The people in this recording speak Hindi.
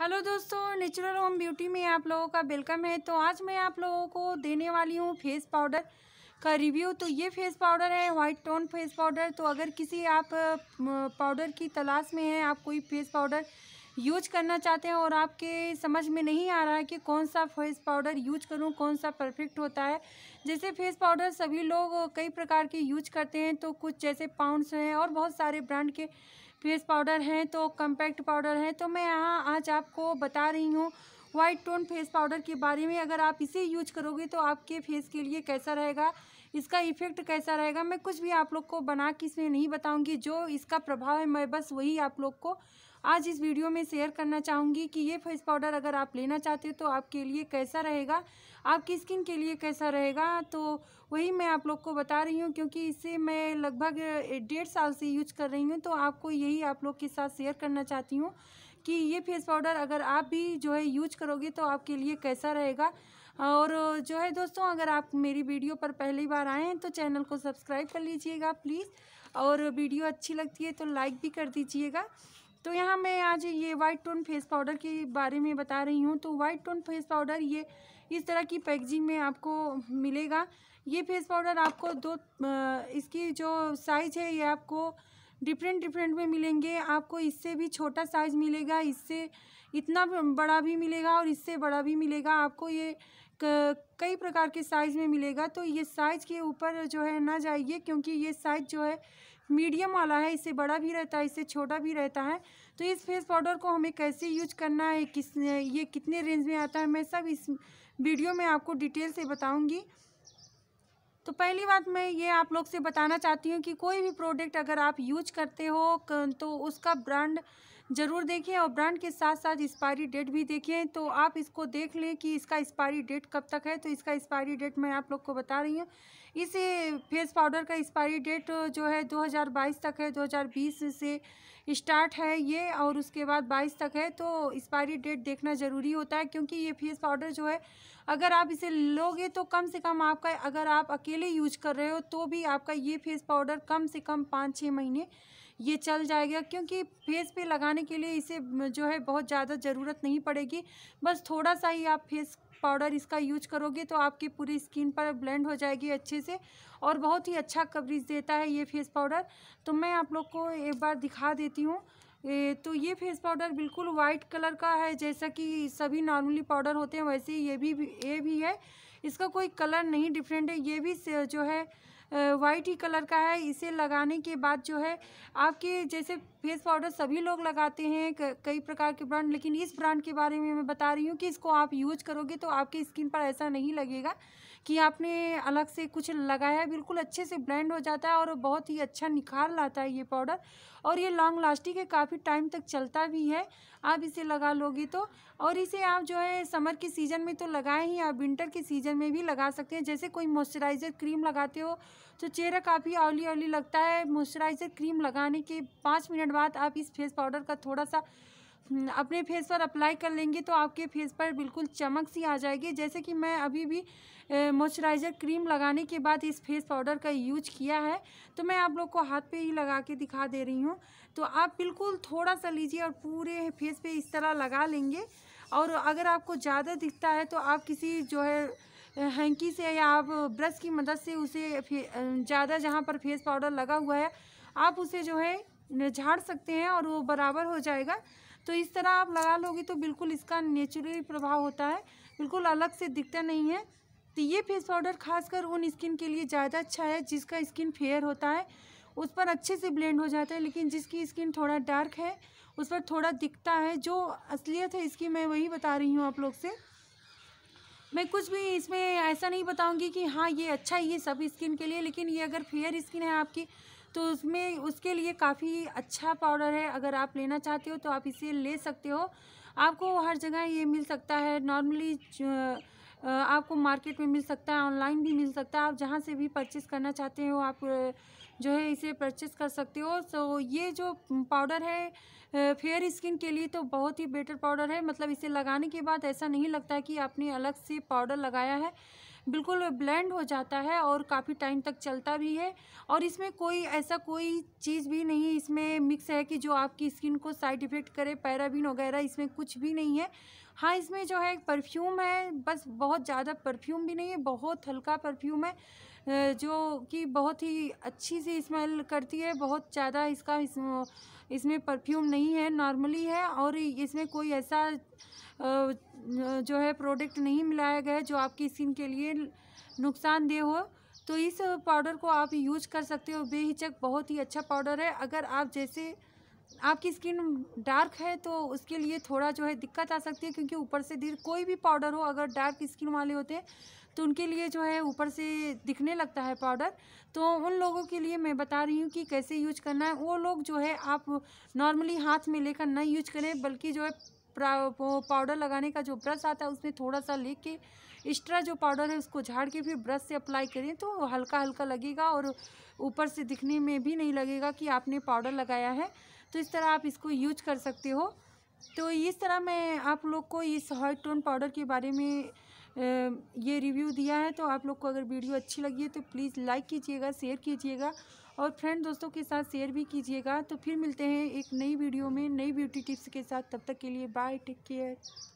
हेलो दोस्तों नेचुरल होम ब्यूटी में आप लोगों का वेलकम है तो आज मैं आप लोगों को देने वाली हूँ फेस पाउडर का रिव्यू तो ये फेस पाउडर है वाइट टोन फेस पाउडर तो अगर किसी आप पाउडर की तलाश में हैं आप कोई फेस पाउडर यूज करना चाहते हैं और आपके समझ में नहीं आ रहा है कि कौन सा फेस पाउडर यूज करूं कौन सा परफेक्ट होता है जैसे फेस पाउडर सभी लोग कई प्रकार के यूज करते हैं तो कुछ जैसे पाउंड्स हैं और बहुत सारे ब्रांड के फेस पाउडर हैं तो कम्पैक्ट पाउडर हैं तो मैं यहाँ आज आपको बता रही हूँ वाइट टोन फेस पाउडर के बारे में अगर आप इसे यूज करोगे तो आपके फेस के लिए कैसा रहेगा इसका इफ़ेक्ट कैसा रहेगा मैं कुछ भी आप लोग को बना के इसमें नहीं बताऊंगी जो इसका प्रभाव है मैं बस वही आप लोग को आज इस वीडियो में शेयर करना चाहूँगी कि ये फेस पाउडर अगर आप लेना चाहते हो तो आपके लिए कैसा रहेगा आपकी स्किन के लिए कैसा रहेगा तो वही मैं आप लोग को बता रही हूँ क्योंकि इसे मैं लगभग डेढ़ साल से यूज कर रही हूँ तो आपको यही आप लोग के साथ शेयर करना चाहती हूँ कि ये फेस पाउडर अगर आप भी जो है यूज करोगे तो आपके लिए कैसा रहेगा और जो है दोस्तों अगर आप मेरी वीडियो पर पहली बार आए हैं तो चैनल को सब्सक्राइब कर लीजिएगा प्लीज़ और वीडियो अच्छी लगती है तो लाइक भी कर दीजिएगा तो यहाँ मैं आज ये वाइट टोन फेस पाउडर के बारे में बता रही हूँ तो वाइट टोन फेस पाउडर ये इस तरह की पैकेजिंग में आपको मिलेगा ये फेस पाउडर आपको दो इसकी जो साइज़ है ये आपको डिफरेंट डिफरेंट में मिलेंगे आपको इससे भी छोटा साइज़ मिलेगा इससे इतना बड़ा भी मिलेगा और इससे बड़ा भी मिलेगा आपको ये कई प्रकार के साइज़ में मिलेगा तो ये साइज़ के ऊपर जो है ना जाइए क्योंकि ये साइज़ जो है मीडियम वाला है इससे बड़ा भी रहता है इससे छोटा भी रहता है तो इस फेस पाउडर को हमें कैसे यूज करना है किस ये कितने रेंज में आता है मैं सब इस वीडियो में आपको डिटेल से बताऊँगी तो पहली बात मैं ये आप लोग से बताना चाहती हूँ कि कोई भी प्रोडक्ट अगर आप यूज करते हो तो उसका ब्रांड ज़रूर देखें और ब्रांड के साथ साथ एक्सपायरी डेट भी देखें तो आप इसको देख लें कि इसका एक्सपायरी डेट कब तक है तो इसका एक्सपायरी डेट मैं आप लोग को बता रही हूँ इस फेस पाउडर का एक्सपायरी डेट जो है 2022 तक है 2020 से स्टार्ट है ये और उसके बाद 22 तक है तो एक्सपायरी डेट देखना ज़रूरी होता है क्योंकि ये फेस पाउडर जो है अगर आप इसे लोगे तो कम से कम आपका अगर आप अकेले यूज कर रहे हो तो भी आपका ये फेस पाउडर कम से कम पाँच छः महीने ये चल जाएगा क्योंकि फेस पे लगाने के लिए इसे जो है बहुत ज़्यादा ज़रूरत नहीं पड़ेगी बस थोड़ा सा ही आप फेस पाउडर इसका यूज करोगे तो आपकी पूरी स्किन पर ब्लेंड हो जाएगी अच्छे से और बहुत ही अच्छा कवरेज देता है ये फेस पाउडर तो मैं आप लोग को एक बार दिखा देती हूँ तो ये फेस पाउडर बिल्कुल वाइट कलर का है जैसा कि सभी नॉर्मली पाउडर होते हैं वैसे ये भी ये भी है इसका कोई कलर नहीं डिफरेंट है ये भी जो है वाइट ही कलर का है इसे लगाने के बाद जो है आपके जैसे फेस पाउडर सभी लोग लगाते हैं कई प्रकार के ब्रांड लेकिन इस ब्रांड के बारे में मैं बता रही हूँ कि इसको आप यूज करोगे तो आपकी स्किन पर ऐसा नहीं लगेगा कि आपने अलग से कुछ लगाया है बिल्कुल अच्छे से ब्लेंड हो जाता है और बहुत ही अच्छा निखार लाता है ये पाउडर और ये लॉन्ग लास्टिंग है काफ़ी टाइम तक चलता भी है आप इसे लगा लोगे तो और इसे आप जो है समर के सीज़न में तो लगाएं ही आप विंटर के सीज़न में भी लगा सकते हैं जैसे कोई मॉइस्चराइज़र क्रीम लगाते हो तो चेहरा काफ़ी ऑली ऑली लगता है मॉइस्चराइज़र क्रीम लगाने के पाँच मिनट बाद आप इस फेस पाउडर का थोड़ा सा हम्म, अपने फेस पर अप्लाई कर लेंगे तो आपके फेस पर बिल्कुल चमक सी आ जाएगी जैसे कि मैं अभी भी मॉइस्चराइज़र क्रीम लगाने के बाद इस फेस पाउडर का यूज किया है तो मैं आप लोग को हाथ पे ही लगा के दिखा दे रही हूँ तो आप बिल्कुल थोड़ा सा लीजिए और पूरे फेस पे इस तरह लगा लेंगे और अगर आपको ज़्यादा दिखता है तो आप किसी जो है हैंकी से या आप ब्रश की मदद से उसे ज़्यादा जहाँ पर फेस पाउडर लगा हुआ है आप उसे जो है झाड़ सकते हैं और वो बराबर हो जाएगा तो इस तरह आप लगा लोगे तो बिल्कुल इसका नेचुरल प्रभाव होता है बिल्कुल अलग से दिखता नहीं है तो ये फेस पाउडर खासकर उन स्किन के लिए ज़्यादा अच्छा है जिसका स्किन फेयर होता है उस पर अच्छे से ब्लेंड हो जाता है लेकिन जिसकी स्किन थोड़ा डार्क है उस पर थोड़ा दिखता है जो असलियत है इसकी मैं वही बता रही हूँ आप लोग से मैं कुछ भी इसमें ऐसा नहीं बताऊँगी कि हाँ ये अच्छा है ये सब स्किन के लिए लेकिन ये अगर फेयर स्किन है आपकी तो उसमें उसके लिए काफ़ी अच्छा पाउडर है अगर आप लेना चाहते हो तो आप इसे ले सकते हो आपको हर जगह ये मिल सकता है नॉर्मली आपको मार्केट में मिल सकता है ऑनलाइन भी मिल सकता है आप जहाँ से भी परचेस करना चाहते हो आप जो है इसे परचेस कर सकते हो सो ये जो पाउडर है फेयर स्किन के लिए तो बहुत ही बेटर पाउडर है मतलब इसे लगाने के बाद ऐसा नहीं लगता कि आपने अलग से पाउडर लगाया है बिल्कुल ब्लेंड हो जाता है और काफ़ी टाइम तक चलता भी है और इसमें कोई ऐसा कोई चीज़ भी नहीं इसमें मिक्स है कि जो आपकी स्किन को साइड इफ़ेक्ट करे पैराबीन वगैरह इसमें कुछ भी नहीं है हाँ इसमें जो है परफ्यूम है बस बहुत ज़्यादा परफ्यूम भी नहीं है बहुत हल्का परफ्यूम है जो कि बहुत ही अच्छी सी स्मेल करती है बहुत ज़्यादा इसका इसमें परफ्यूम नहीं है नॉर्मली है और इसमें कोई ऐसा जो है प्रोडक्ट नहीं मिलाया गया है जो आपकी स्किन के लिए नुकसानदेह हो तो इस पाउडर को आप यूज कर सकते हो बेहिचक बहुत ही अच्छा पाउडर है अगर आप जैसे आपकी स्किन डार्क है तो उसके लिए थोड़ा जो है दिक्कत आ सकती है क्योंकि ऊपर से धीरे कोई भी पाउडर हो अगर डार्क स्किन वाले होते हैं तो उनके लिए जो है ऊपर से दिखने लगता है पाउडर तो उन लोगों के लिए मैं बता रही हूँ कि कैसे यूज करना है वो लोग जो है आप नॉर्मली हाथ में लेकर ना यूज करें बल्कि जो है पाउडर लगाने का जो ब्रश आता है उसमें थोड़ा सा लेके एक्स्ट्रा जो पाउडर है उसको झाड़ के फिर ब्रश से अप्लाई करें तो हल्का हल्का लगेगा और ऊपर से दिखने में भी नहीं लगेगा कि आपने पाउडर लगाया है तो इस तरह आप इसको यूज कर सकते हो तो इस तरह मैं आप लोग को इस हॉट टोन पाउडर के बारे में ये रिव्यू दिया है तो आप लोग को अगर वीडियो अच्छी लगी है तो प्लीज़ लाइक कीजिएगा शेयर कीजिएगा और फ्रेंड दोस्तों के साथ शेयर भी कीजिएगा तो फिर मिलते हैं एक नई वीडियो में नई ब्यूटी टिप्स के साथ तब तक के लिए बाय टेक केयर